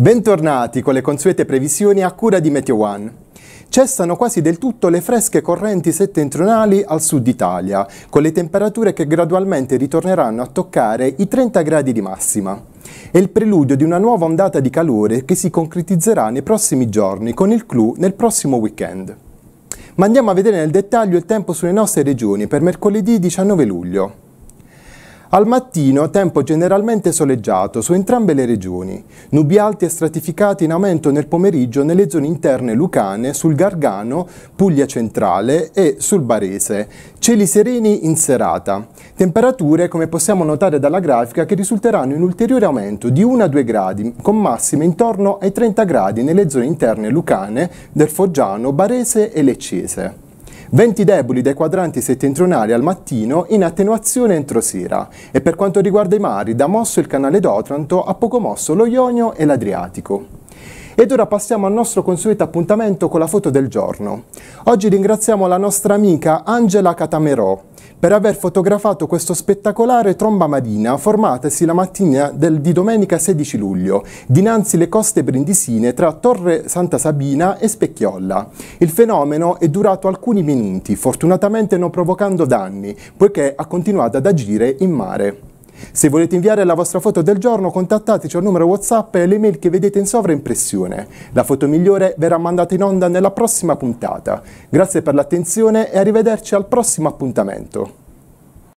Bentornati con le consuete previsioni a cura di Meteo One. Cessano quasi del tutto le fresche correnti settentrionali al sud Italia, con le temperature che gradualmente ritorneranno a toccare i 30 gradi di massima. È il preludio di una nuova ondata di calore che si concretizzerà nei prossimi giorni con il clou nel prossimo weekend. Ma andiamo a vedere nel dettaglio il tempo sulle nostre regioni per mercoledì 19 luglio. Al mattino tempo generalmente soleggiato su entrambe le regioni, nubi alti e stratificati in aumento nel pomeriggio nelle zone interne lucane, sul Gargano, Puglia centrale e sul Barese, cieli sereni in serata, temperature come possiamo notare dalla grafica che risulteranno in ulteriore aumento di 1-2 gradi, con massime intorno ai 30 gradi nelle zone interne lucane del Foggiano, Barese e Leccese. Venti deboli dai quadranti settentrionali al mattino in attenuazione entro sera e per quanto riguarda i mari da mosso il canale d'Otranto a poco mosso lo Ionio e l'Adriatico. Ed ora passiamo al nostro consueto appuntamento con la foto del giorno. Oggi ringraziamo la nostra amica Angela Catamerò per aver fotografato questo spettacolare tromba marina formatasi la mattina del, di domenica 16 luglio, dinanzi le coste brindisine tra Torre Santa Sabina e Specchiolla. Il fenomeno è durato alcuni minuti, fortunatamente non provocando danni, poiché ha continuato ad agire in mare. Se volete inviare la vostra foto del giorno, contattateci al numero WhatsApp e l'email che vedete in sovraimpressione. La foto migliore verrà mandata in onda nella prossima puntata. Grazie per l'attenzione e arrivederci al prossimo appuntamento.